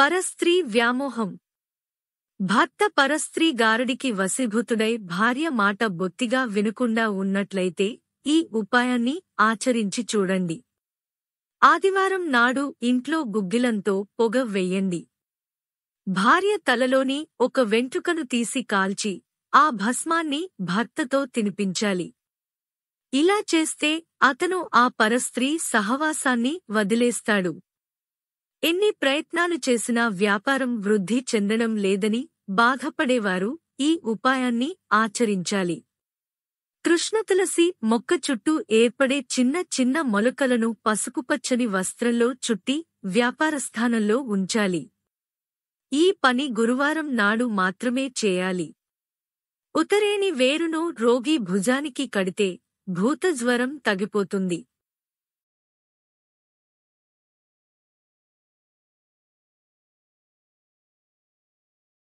పరస్త్రీ వ్యామోహం భర్త పరస్త్రీ గారుడికి వశీభూతుడై భార్య మాట బొత్తిగా వినకుండా ఉన్నట్లయితే ఈ ఉపాయాన్ని ఆచరించి చూడండి ఆదివారం నాడు ఇంట్లో గుగ్గిలంతో పొగ వెయ్యండి భార్య తలలోని ఒక వెంట్రుకను తీసి కాల్చి ఆ భస్మాన్ని భర్తతో తినిపించాలి ఇలా చేస్తే అతను ఆ పరస్త్రీ సహవాసాన్ని వదిలేస్తాడు ఎన్ని ప్రయత్నాలు చేసినా వ్యాపారం వృద్ధి చెందడం లేదని బాధపడేవారు ఈ ఉపాయాన్ని ఆచరించాలి కృష్ణతులసి మొక్క చుట్టూ ఏర్పడే చిన్న చిన్న మొలకలను పసుపుపచ్చని వస్త్రంలో చుట్టి వ్యాపారస్థానంలో ఉంచాలి ఈ పని గురువారం నాడు మాత్రమే చేయాలి ఉతరేని వేరును రోగి భుజానికి కడితే భూతజ్వరం తగిపోతుంది